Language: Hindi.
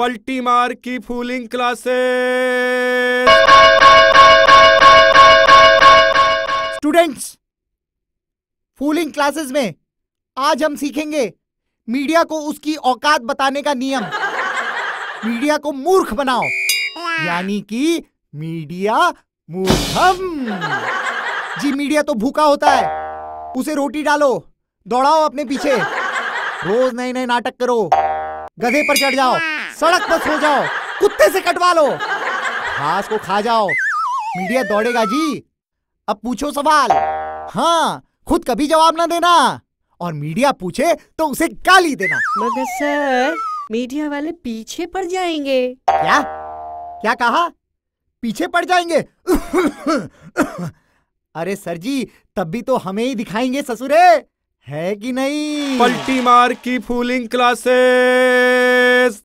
पल्टी मार की fooling classes students fooling classes में आज हम सीखेंगे मीडिया को उसकी औकात बताने का नियम मीडिया को मूर्ख बनाओ यानी कि मीडिया मूर्खम जी मीडिया तो भूखा होता है उसे रोटी डालो दौड़ाओ अपने पीछे रोज नए नए नाटक करो गधे पर चढ़ जाओ सड़क पर सो जाओ कुत्ते से कटवा लो घास को खा जाओ मीडिया दौड़ेगा जी अब पूछो सवाल हाँ खुद कभी जवाब ना देना और मीडिया पूछे तो उसे गाली देना मगर सर मीडिया वाले पीछे पड़ जाएंगे क्या क्या कहा पीछे पड़ जाएंगे अरे सर जी तब भी तो हमें ही दिखाएंगे ससुरे है कि नहीं पलटी मार की फूलिंग क्लासेस